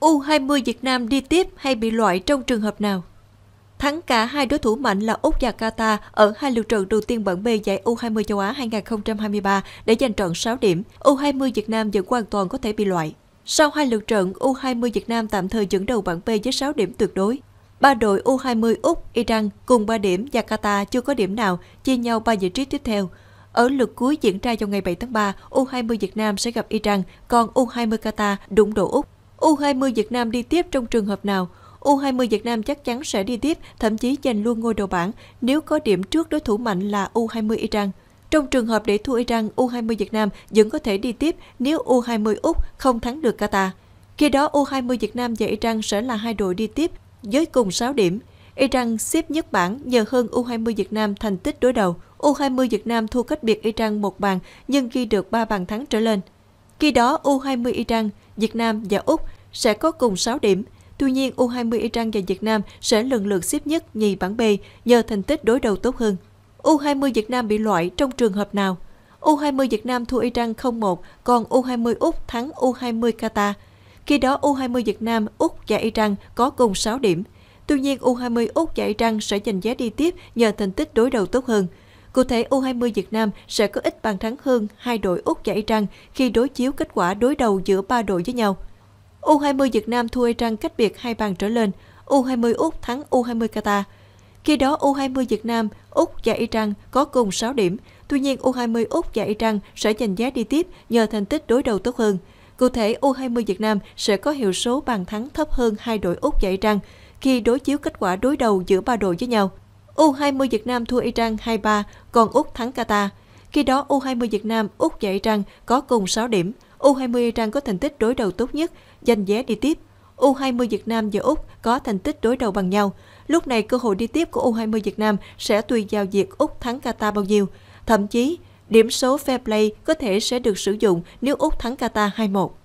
U20 Việt Nam đi tiếp hay bị loại trong trường hợp nào? Thắng cả hai đối thủ mạnh là Úc và Qatar ở hai lượt trận đầu tiên bảng B giải U20 châu Á 2023 để giành trận 6 điểm, U20 Việt Nam vẫn hoàn toàn có thể bị loại. Sau hai lượt trận, U20 Việt Nam tạm thời dẫn đầu bảng B với 6 điểm tuyệt đối. Ba đội U20 Úc, Iran cùng 3 điểm và Qatar chưa có điểm nào, chia nhau 3 vị trí tiếp theo. Ở lượt cuối diễn ra vào ngày 7 tháng 3, U20 Việt Nam sẽ gặp Iran, còn U20 Qatar đụng độ Úc. U20 Việt Nam đi tiếp trong trường hợp nào? U20 Việt Nam chắc chắn sẽ đi tiếp, thậm chí giành luôn ngôi đầu bảng nếu có điểm trước đối thủ mạnh là U20 Iran. Trong trường hợp để thua Iran, U20 Việt Nam vẫn có thể đi tiếp nếu U20 Úc không thắng được Qatar. Khi đó, U20 Việt Nam và Iran sẽ là hai đội đi tiếp với cùng 6 điểm. Iran xếp nhất bảng nhờ hơn U20 Việt Nam thành tích đối đầu. U20 Việt Nam thua cách biệt Iran một bàn nhưng ghi được 3 bàn thắng trở lên. Khi đó, U20 Iran, Việt Nam và Úc sẽ có cùng 6 điểm. Tuy nhiên, U20 Iran và Việt Nam sẽ lần lượt xếp nhất nhì bảng B nhờ thành tích đối đầu tốt hơn. U20 Việt Nam bị loại trong trường hợp nào? U20 Việt Nam thua Iran 0-1, còn U20 Úc thắng U20 Qatar. Khi đó U20 Việt Nam, Úc và Iran có cùng 6 điểm. Tuy nhiên U20 Úc và Iran sẽ giành vé đi tiếp nhờ thành tích đối đầu tốt hơn. Cụ thể, U20 Việt Nam sẽ có ít bàn thắng hơn hai đội Úc và Iran khi đối chiếu kết quả đối đầu giữa ba đội với nhau. U20 Việt Nam thua Iran cách biệt hai bàn trở lên, U20 Úc thắng U20 Qatar. Khi đó, U20 Việt Nam, Úc và Iran có cùng 6 điểm. Tuy nhiên, U20 Úc và Iran sẽ giành giá đi tiếp nhờ thành tích đối đầu tốt hơn. Cụ thể, U20 Việt Nam sẽ có hiệu số bàn thắng thấp hơn hai đội Úc và Iran khi đối chiếu kết quả đối đầu giữa ba đội với nhau. U20 Việt Nam thua Iran 2-3, còn Úc thắng Qatar. Khi đó, U20 Việt Nam, Úc và Iran có cùng 6 điểm. U20 Iran có thành tích đối đầu tốt nhất, giành vé đi tiếp. U20 Việt Nam và Úc có thành tích đối đầu bằng nhau. Lúc này, cơ hội đi tiếp của U20 Việt Nam sẽ tùy vào việc Úc thắng Qatar bao nhiêu. Thậm chí, điểm số fair play có thể sẽ được sử dụng nếu Úc thắng Qatar 2-1.